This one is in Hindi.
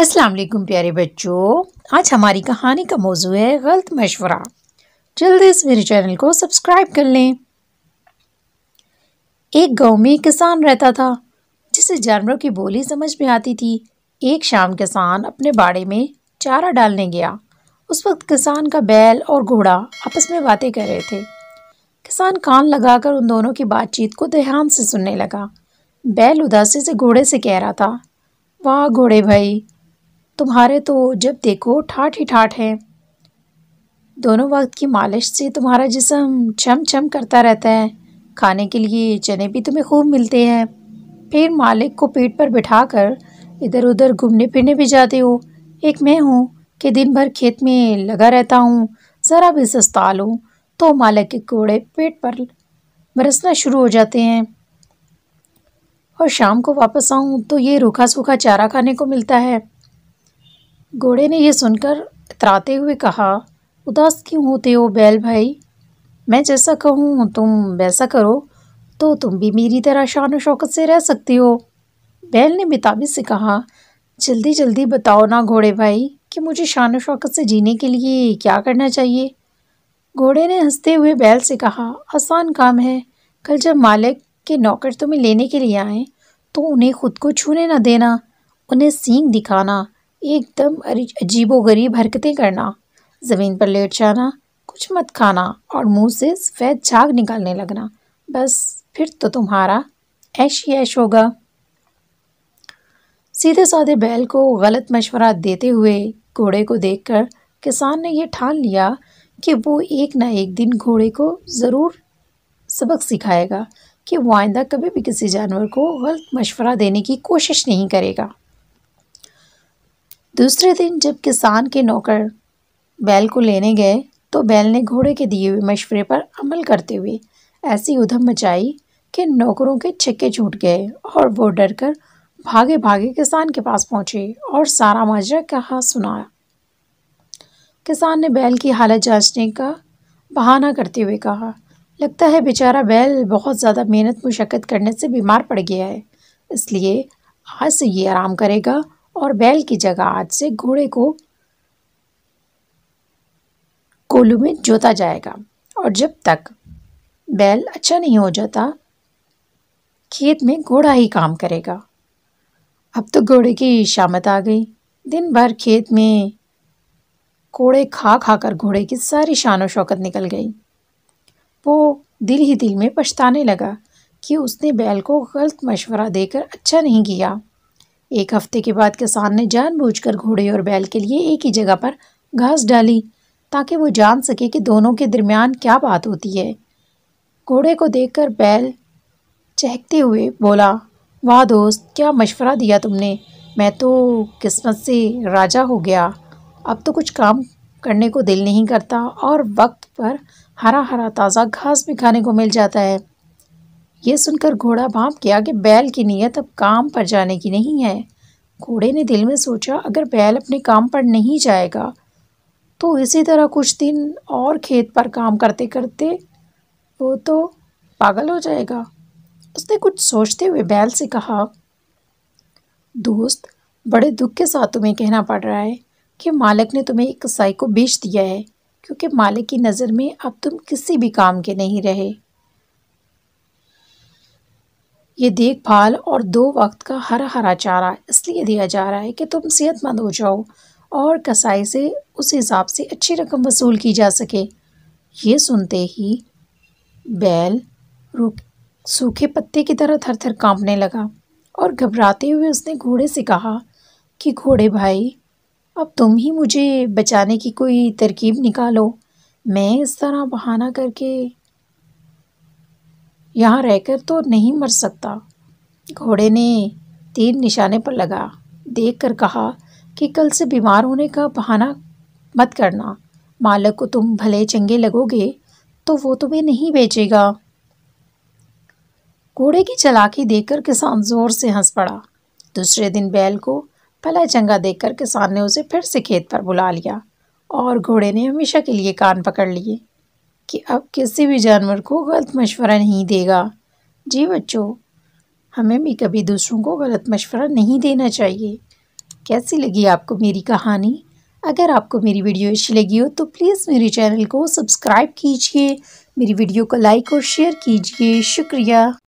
अस्सलाम वालेकुम प्यारे बच्चों आज हमारी कहानी का मौजू है गलत मशवरा जल्द इस मेरे चैनल को सब्सक्राइब कर लें एक गांव में किसान रहता था जिसे जानवरों की बोली समझ में आती थी एक शाम किसान अपने बाड़े में चारा डालने गया उस वक्त किसान का बैल और घोड़ा आपस में बातें कर रहे थे किसान कान लगाकर उन दोनों की बातचीत को ध्यान से सुनने लगा बैल उदासी से घोड़े से कह रहा था वाह घोड़े भाई तुम्हारे तो जब देखो ठाठ ही ठाठ है दोनों वक्त की मालिश से तुम्हारा जिसम चम चम करता रहता है खाने के लिए चने भी तुम्हें खूब मिलते हैं फिर मालिक को पेट पर बिठा कर इधर उधर घूमने फिरने भी जाते हो एक मैं हूँ कि दिन भर खेत में लगा रहता हूँ ज़रा भी सस्ता लूँ तो मालिक के कोड़े पेट पर बरसना शुरू हो जाते हैं और शाम को वापस आऊँ तो ये रूखा सूखा चारा खाने को मिलता है घोड़े ने यह सुनकर इतराते हुए कहा उदास क्यों होते हो बैल भाई मैं जैसा कहूँ तुम वैसा करो तो तुम भी मेरी तरह शान शौकत से रह सकती हो बैल ने बिताबी से कहा जल्दी जल्दी बताओ ना घोड़े भाई कि मुझे शान शौकत से जीने के लिए क्या करना चाहिए घोड़े ने हंसते हुए बैल से कहा आसान काम है कल जब मालिक के नौकर तुम्हें लेने के लिए आए तो उन्हें खुद को छूने ना देना उन्हें सींग दिखाना एकदम गरीब हरकतें करना ज़मीन पर लेट जाना कुछ मत खाना और मुंह से सफ़ेद झाग निकालने लगना बस फिर तो तुम्हारा ऐश ही ऐश होगा सीधे साधे बैल को गलत मशवरा देते हुए घोड़े को देखकर किसान ने यह ठान लिया कि वो एक ना एक दिन घोड़े को ज़रूर सबक सिखाएगा कि वो आइंदा कभी भी किसी जानवर को गलत मशवरा देने की कोशिश नहीं करेगा दूसरे दिन जब किसान के नौकर बैल को लेने गए तो बैल ने घोड़े के दिए हुए मशवरे पर अमल करते हुए ऐसी उधम मचाई कि नौकरों के छक्के छूट गए और वो डर कर भागे भागे किसान के पास पहुंचे और सारा माजरा कहा सुनाया किसान ने बैल की हालत जांचने का बहाना करते हुए कहा लगता है बेचारा बैल बहुत ज़्यादा मेहनत मुशक्क़त करने से बीमार पड़ गया है इसलिए आज से ये आराम करेगा और बैल की जगह आज से घोड़े को कोलू में जोता जाएगा और जब तक बैल अच्छा नहीं हो जाता खेत में घोड़ा ही काम करेगा अब तो घोड़े की शामत आ गई दिन भर खेत में कोड़े खा खा कर घोड़े की सारी शान शौकत निकल गई वो दिल ही दिल में पछताने लगा कि उसने बैल को गलत मशवरा देकर अच्छा नहीं किया एक हफ्ते के बाद किसान ने जानबूझकर घोड़े और बैल के लिए एक ही जगह पर घास डाली ताकि वो जान सके कि दोनों के दरमियान क्या बात होती है घोड़े को देखकर बैल चहकते हुए बोला वाह दोस्त क्या मशवरा दिया तुमने मैं तो किस्मत से राजा हो गया अब तो कुछ काम करने को दिल नहीं करता और वक्त पर हरा हरा ताज़ा घास भी खाने को मिल जाता है यह सुनकर घोड़ा भाप गया कि बैल की नीयत अब काम पर जाने की नहीं है घोड़े ने दिल में सोचा अगर बैल अपने काम पर नहीं जाएगा तो इसी तरह कुछ दिन और खेत पर काम करते करते वो तो पागल हो जाएगा उसने कुछ सोचते हुए बैल से कहा दोस्त बड़े दुख के साथ तुम्हें कहना पड़ रहा है कि मालिक ने तुम्हें एक कसाई को बेच दिया है क्योंकि मालिक की नज़र में अब तुम किसी भी काम के नहीं रहे ये देखभाल और दो वक्त का हरा हरा चारा इसलिए दिया जा रहा है कि तुम सेहतमंद हो जाओ और कसाई से उस हिसाब से अच्छी रकम वसूल की जा सके ये सुनते ही बैल रुक सूखे पत्ते की तरह थर थर काँपने लगा और घबराते हुए उसने घोड़े से कहा कि घोड़े भाई अब तुम ही मुझे बचाने की कोई तरकीब निकालो मैं इस तरह बहाना करके यहाँ रहकर तो नहीं मर सकता घोड़े ने तीर निशाने पर लगा देख कर कहा कि कल से बीमार होने का बहाना मत करना मालक को तुम भले चंगे लगोगे तो वो तुम्हें नहीं बेचेगा घोड़े की चलाकी देखकर किसान जोर से हंस पड़ा दूसरे दिन बैल को भला चंगा देखकर किसान ने उसे फिर से खेत पर बुला लिया और घोड़े ने हमेशा के लिए कान पकड़ लिए कि अब किसी भी जानवर को गलत मशवरा नहीं देगा जी बच्चों हमें भी कभी दूसरों को गलत मशवरा नहीं देना चाहिए कैसी लगी आपको मेरी कहानी अगर आपको मेरी वीडियो अच्छी लगी हो तो प्लीज़ मेरे चैनल को सब्सक्राइब कीजिए मेरी वीडियो को लाइक और शेयर कीजिए शुक्रिया